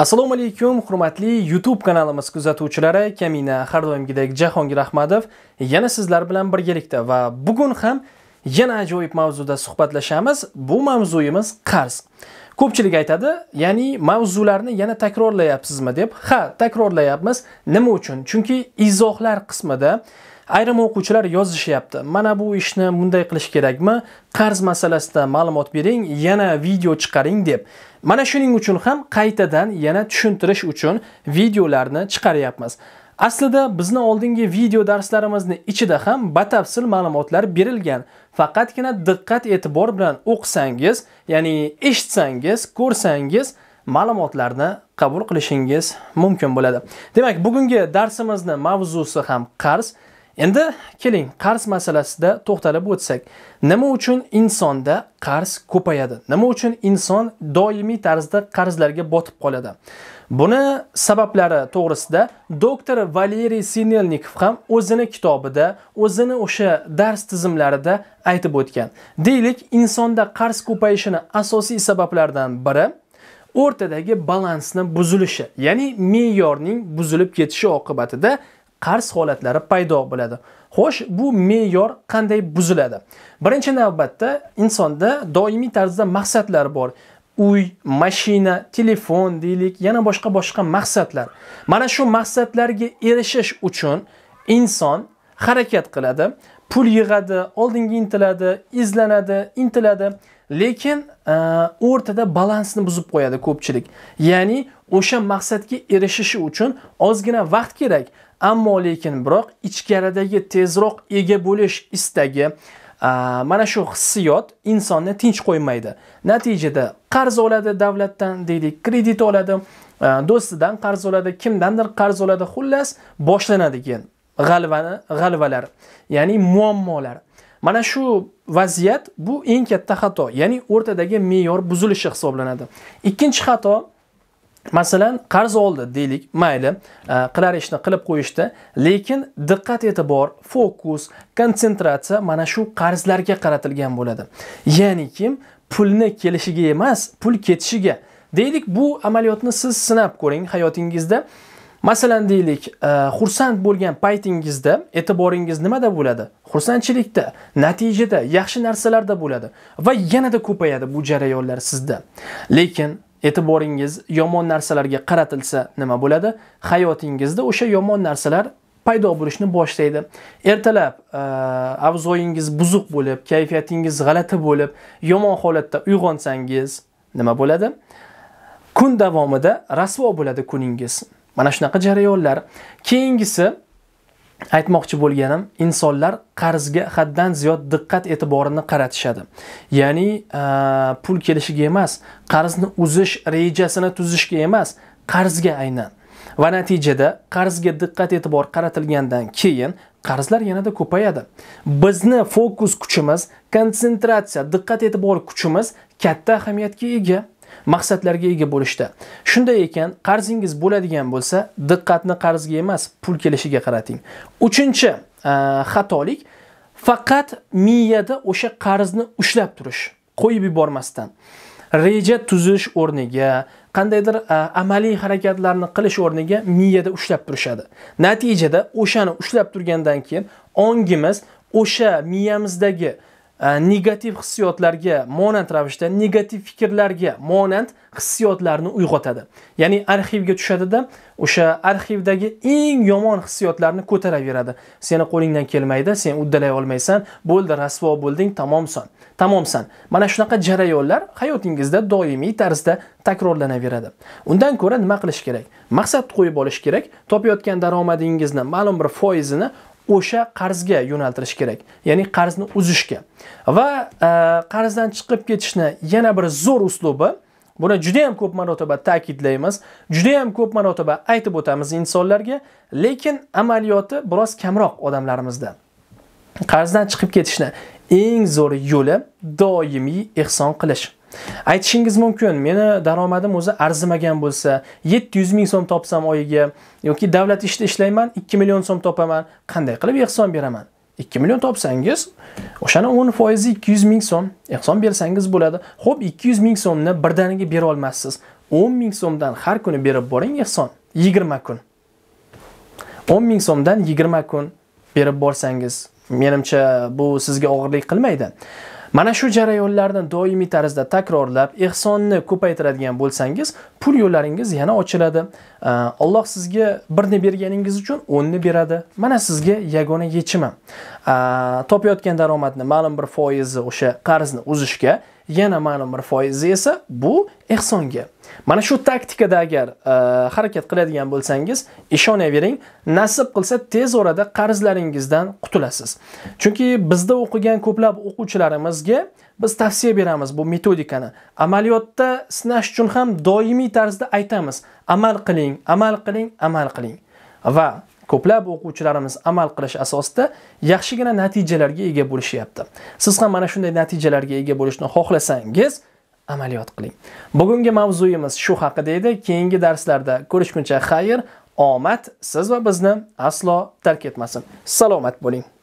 assalomu alaykum hurmatli youtube kanalimiz kuzatuvchilari kamina har doimgidek jahongir ahmadov yana sizlar bilan birgalikda va bugun ham yana ajoyib mavzuda suhbatlashamiz bu mavzuyimiz qarz ko'pchilik aytadi ya'ni mavzularni yana takrorlayapsizmi deb ha takrorlayapmiz nima uchun chunki izohlar qismida ayrim o'quvchilar yozishyapti mana bu ishni bunday qilish kerakmi qarz masalasida ma'lumot bering yana video chiqaring deb mana shuning uchun ham qaytadan yana tushuntirish uchun videolarni chiqaryapmiz aslida bizni oldingi video darslarimizni ichida ham batafsil ma'lumotlar berilgan faqatgina diqqat e'tibor bilan o'qisangiz ya'ni eshitsangiz ko'rsangiz ma'lumotlarni qabul qilishingiz mumkin bo'ladi demak bugungi darsimizni mavzusi ham qarz endi keling qarz masalasida to'xtalib o'tsak nima uchun insonda qarz ko'payadi nima uchun inson doimiy tarzda qarzlarga botib qoladi buni sabablari to'g'risida doktor valeriy sinelnikov ham o'zini kitobida o'zini o'sha dars tizimlarida aytib o'tgan deylik insonda qarz ko'payishini asosiy sabablaridan biri o'rtadagi balansni buzilishi ya'ni me'yorning buzilib ketishi oqibatida qarz holatlari paydo bo'ladi xo'sh bu me'yor qanday buziladi birinchi navbatda insonda doimiy tarzda maqsadlar bor uy mashina telefon deylik yana boshqa boshqa maqsadlar mana shu maqsadlarga erishish uchun inson harakat qiladi pul yig'adi oldinga intiladi izlanadi intiladi lekin e, o'rtada balansni buzib qo'yadi ko'pchilik ya'ni o'sha maqsadga erishishi uchun ozgina vaqt kerak ammo lekin biroq ichkaridagi tezroq ega bo'lish istagi mana shu hissiyot insonni tinch qo'ymaydi natijada qarz oladi davlatdan deylik kredit oladi do'stidan qarz oladi kimdandir qarz oladi xullas boshlanadi keyin g'alvani g'alvalar ya'ni muammolar mana shu vaziyat bu eng katta xato ya'ni o'rtadagi me'yor buzilishi hisoblanadi ikkinchi xato masalan qarz oldi deylik mayli e, qilar ishni qilib qo'yishdi lekin diqqat e'tibor fokus konsentratsiya mana shu qarzlarga qaratilgan bo'ladi ya'ni kim pulni kelishiga emas pul ketishiga deylik bu amaliyotni siz sinab ko'ring hayotingizda masalan deylik e, xursand bo'lgan paytingizda e'tiboringiz nimada bo'ladi xursandchilikda natijada yaxshi narsalarda bo'ladi va yanada ko'payadi bu jarayonlar sizda lekin e'tiboringiz yomon narsalarga qaratilsa nima bo'ladi hayotingizda o'sha yomon narsalar paydo bo'lishni boshlaydi ertalab e, avzoyingiz buzuq bo'lib kayfiyatingiz g'alati bo'lib yomon holatda uyg'onsangiz nima bo'ladi kun davomida rasvo bo'ladi kuningiz mana shunaqa jarayonlar keyingisi aytmoqchi bo'lganim insonlar qarzga haddan ziyod diqqat e'tiborini qaratishadi ya'ni e, pul kelishiga emas qarzni uzish rejasini tuzishga emas qarzga aynan va natijada qarzga diqqat e'tibor qaratilgandan keyin qarzlar yanada ko'payadi bizni fokus kuchimiz konsentratsiya diqqat e'tibor kuchimiz katta ahamiyatga ega maqsadlarga ega bo'lishda. Shunday ekan, qarzingiz bo'ladigan bo'lsa, diqqatni qarzga emas, pul kelishiga qarating. uchinchi e, xatolik faqat miyada o'sha qarzni ushlab turish, qo'yib yubormasdan. Reja tuzish o'rniga qandaydir e, amaliy harakatlarni qilish o'rniga miyada ushlab turishadi. Natijada o'shani ushlab turgandan keyin ongimiz o'sha miyamizdagi Э, negativ hissiyotlarga monand ravishda negativ fikrlarga monand hissiyotlarni uyg'otadi ya'ni arxivga tushadida o'sha arxivdagi eng yomon hissiyotlarni ko'taraveradi seni qo'lingdan kelmaydi sen uddalay olmaysan bo'ldi rasvo bo'lding tamomsan tamomsan mana shunaqa jarayonlar hayotingizda doimiy tarzda takrorlanaveradi undan ko'ra nima qilish kerak maqsad qo'yib olish kerak topayotgan daromadingizni ma'lum bir foizini o'sha qarzga yo'naltirish kerak ya'ni qarzni uzishga va e, qarzdan chiqib ketishni yana bir zo'r uslubi buni juda yam ko'p marotaba ta'kidlaymiz juda yam ko'p marotaba aytib o'tamiz insonlarga lekin amaliyoti biroz kamroq odamlarimizda qarzdan chiqib ketishni eng zo'r yo'li doimiy ehson qilish aytishingiz mumkin meni daromadim o'zi arzimagan bo'lsa 700 ming so'm topsam oyiga yoki davlat ishida ishlayman 2 million so'm topaman qanday qilib ehson beraman 2 million topsangiz o'shani 10 200 ming so'm ehson bersangiz bo'ladi Xo'p, 200 ming so'mni birdaniga bera olmaysiz. 10 ming so'mdan har kuni berib boring ehson 20 kun 10 ming so'mdan 20 kun berib borsangiz menimcha bu sizga og'irlik qilmaydi mana shu jarayonlarni doimiy tarzda takrorlab ehsonni ko'paytiradigan bo'lsangiz pul yo'llaringiz yana ochiladi alloh sizga birni berganingiz uchun o'nni beradi mana sizga yagona yechimi topayotgan daromadni ma'lum bir foizi o'sha qarzni uzishga yana ma'lum bir foizi esa bu ehsonga mana shu taktikada agar e, harakat qiladigan bo'lsangiz ishonavering nasib qilsa tez orada qarzlaringizdan qutulasiz chunki bizda o'qigan ko'plab o'quvchilarimizga biz tavsiya beramiz bu metodikani amaliyotda sinash uchun ham doimiy tarzda aytamiz amal qiling amal qiling amal qiling va ko'plab o'quvchilarimiz amal qilish asosida yaxshigina natijalarga ega bo'lishyapti siz ham mana shunday natijalarga ega bo'lishni xohlasangiz amaliyot qiling bugungi mavzuyimiz shu haqida edi keyingi darslarda ko'rishguncha xayr omad siz va bizni aslo tark etmasin salomat bo'ling